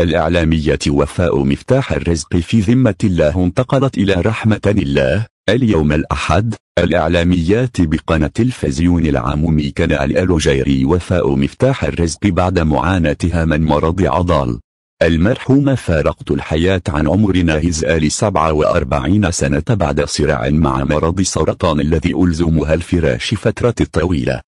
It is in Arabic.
الإعلامية وفاء مفتاح الرزق في ذمة الله انتقلت إلى رحمة الله اليوم الأحد الإعلاميات بقناة التلفزيون العمومي كان الألوجيري وفاء مفتاح الرزق بعد معاناتها من مرض عضال المرحومة فارقت الحياة عن عمر ناهز آل 47 سنة بعد صراع مع مرض سرطان الذي ألزمها الفراش فترة طويلة